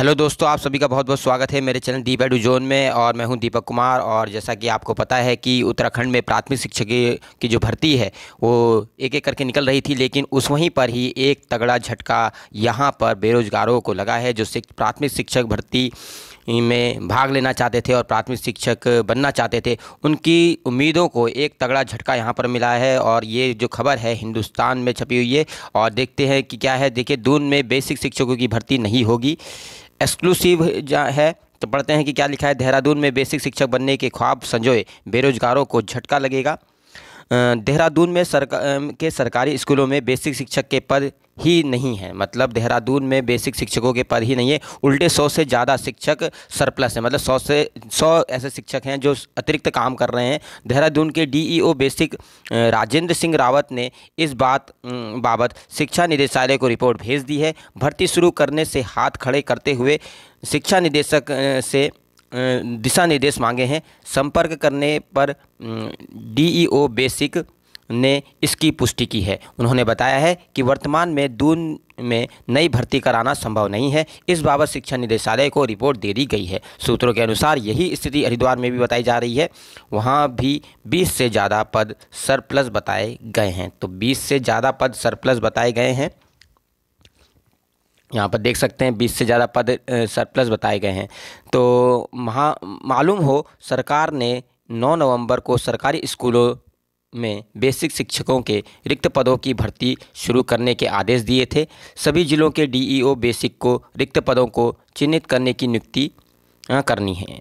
hello दोस्तों आप सभी का बहुत बहुत स्वागत है मेरे चैनल दीप एडू जोन में और मैं हूं दीपक कुमार और जैसा कि आपको पता है कि उत्तराखंड में प्राथमिक शिक्षक की जो भर्ती है वो एक एक करके निकल रही थी लेकिन उस वहीं पर ही एक तगड़ा झटका यहां पर बेरोजगारों को लगा है जो प्राथमिक शिक्षक भर्ती में भाग लेना चाहते थे और प्राथमिक शिक्षक बनना चाहते थे उनकी उम्मीदों को एक तगड़ा झटका यहाँ पर मिला है और ये जो खबर है हिंदुस्तान में छपी हुई है और देखते हैं कि क्या है देखिए दून में बेसिक शिक्षकों की भर्ती नहीं होगी एक्सक्लूसिव है तो पढ़ते हैं कि क्या लिखा है देहरादून में बेसिक शिक्षक बनने के ख्वाब संजोए बेरोजगारों को झटका लगेगा देहरादून में सरकार के सरकारी स्कूलों में बेसिक शिक्षक के पद ही नहीं है मतलब देहरादून में बेसिक शिक्षकों के पद ही नहीं है उल्टे सौ से ज़्यादा शिक्षक सरप्लस है मतलब सौ से सौ ऐसे शिक्षक हैं जो अतिरिक्त काम कर रहे हैं देहरादून के डीईओ बेसिक राजेंद्र सिंह रावत ने इस बात बाबत शिक्षा निदेशालय को रिपोर्ट भेज दी है भर्ती शुरू करने से हाथ खड़े करते हुए शिक्षा निदेशक से दिशा निर्देश मांगे हैं संपर्क करने पर डीईओ बेसिक ने इसकी पुष्टि की है उन्होंने बताया है कि वर्तमान में दून में नई भर्ती कराना संभव नहीं है इस बाबत शिक्षा निदेशालय को रिपोर्ट दे दी गई है सूत्रों के अनुसार यही स्थिति हरिद्वार में भी बताई जा रही है वहाँ भी 20 से ज़्यादा पद सरप्लस बताए गए हैं तो 20 से ज़्यादा पद सरप्लस बताए गए हैं यहाँ पर देख सकते हैं बीस से ज़्यादा पद सरप्लस बताए गए हैं तो महा मालूम हो सरकार ने 9 नवंबर को सरकारी स्कूलों में बेसिक शिक्षकों के रिक्त पदों की भर्ती शुरू करने के आदेश दिए थे सभी जिलों के डीईओ बेसिक को रिक्त पदों को चिन्हित करने की नियुक्ति करनी है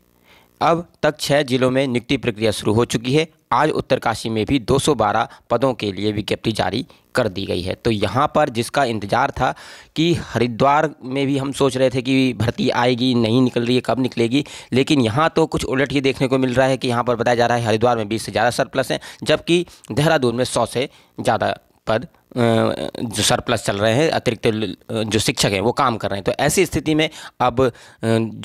अब तक छः जिलों में नियुक्ति प्रक्रिया शुरू हो चुकी है आज उत्तरकाशी में भी 212 पदों के लिए विज्ञप्ति जारी कर दी गई है तो यहाँ पर जिसका इंतज़ार था कि हरिद्वार में भी हम सोच रहे थे कि भर्ती आएगी नहीं निकल रही है कब निकलेगी लेकिन यहाँ तो कुछ उलट ही देखने को मिल रहा है कि यहाँ पर बताया जा रहा है हरिद्वार में बीस से ज़्यादा सरप्लस हैं जबकि देहरादून में सौ से ज़्यादा पर जो सरप्लस चल रहे हैं अतिरिक्त जो शिक्षक हैं वो काम कर रहे हैं तो ऐसी स्थिति में अब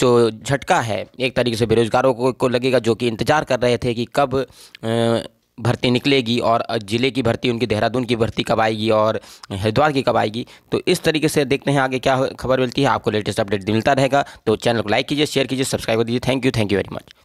जो झटका है एक तरीके से बेरोजगारों को, को लगेगा जो कि इंतज़ार कर रहे थे कि कब भर्ती निकलेगी और ज़िले की भर्ती उनकी देहरादून की भर्ती कब आएगी और हरिद्वार की कब आएगी तो इस तरीके से देखते हैं आगे क्या खबर मिलती है आपको लेटेस्ट अपडेट मिलता रहेगा तो चैनल को लाइक कीजिए शेयर कीजिए सब्सक्राइब कर दीजिए thank you thank you very much